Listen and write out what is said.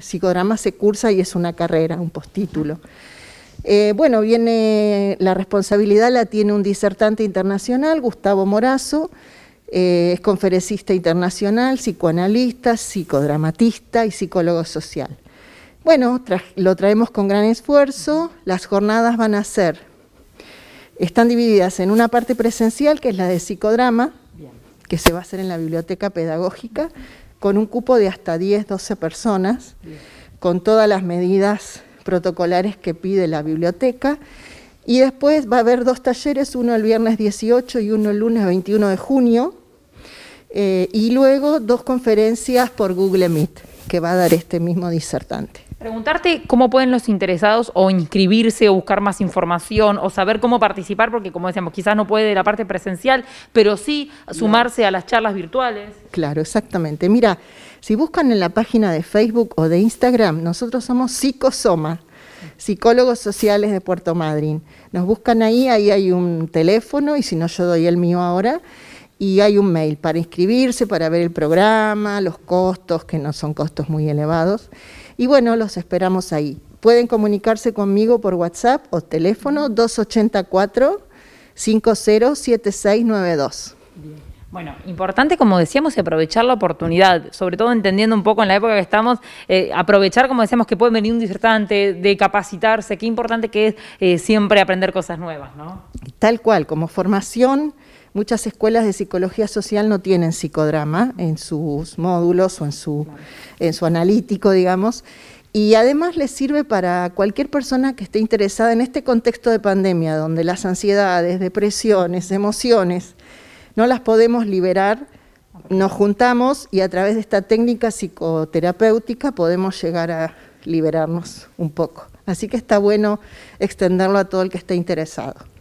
psicodrama se cursa y es una carrera, un postítulo. Eh, bueno, viene la responsabilidad la tiene un disertante internacional, Gustavo Morazo, eh, es conferencista internacional, psicoanalista, psicodramatista y psicólogo social. Bueno, lo traemos con gran esfuerzo, las jornadas van a ser, están divididas en una parte presencial, que es la de psicodrama, que se va a hacer en la biblioteca pedagógica, con un cupo de hasta 10, 12 personas, con todas las medidas protocolares que pide la biblioteca. Y después va a haber dos talleres, uno el viernes 18 y uno el lunes 21 de junio, eh, y luego dos conferencias por Google Meet que va a dar este mismo disertante. Preguntarte cómo pueden los interesados o inscribirse o buscar más información o saber cómo participar, porque como decíamos, quizás no puede la parte presencial, pero sí sumarse a las charlas virtuales. Claro, exactamente. Mira, si buscan en la página de Facebook o de Instagram, nosotros somos Psicosoma, Psicólogos Sociales de Puerto Madryn. Nos buscan ahí, ahí hay un teléfono y si no yo doy el mío ahora y hay un mail para inscribirse, para ver el programa, los costos, que no son costos muy elevados. Y bueno, los esperamos ahí. Pueden comunicarse conmigo por WhatsApp o teléfono 284 507692. Bien. Bueno, importante, como decíamos, aprovechar la oportunidad, sobre todo entendiendo un poco en la época que estamos, eh, aprovechar, como decíamos, que puede venir un disertante, de capacitarse, qué importante que es eh, siempre aprender cosas nuevas, ¿no? Tal cual, como formación, muchas escuelas de psicología social no tienen psicodrama en sus módulos o en en su analítico, digamos, y además les sirve para cualquier persona que esté interesada en este contexto de pandemia, donde las ansiedades, depresiones, emociones, no las podemos liberar, nos juntamos y a través de esta técnica psicoterapéutica podemos llegar a liberarnos un poco. Así que está bueno extenderlo a todo el que esté interesado.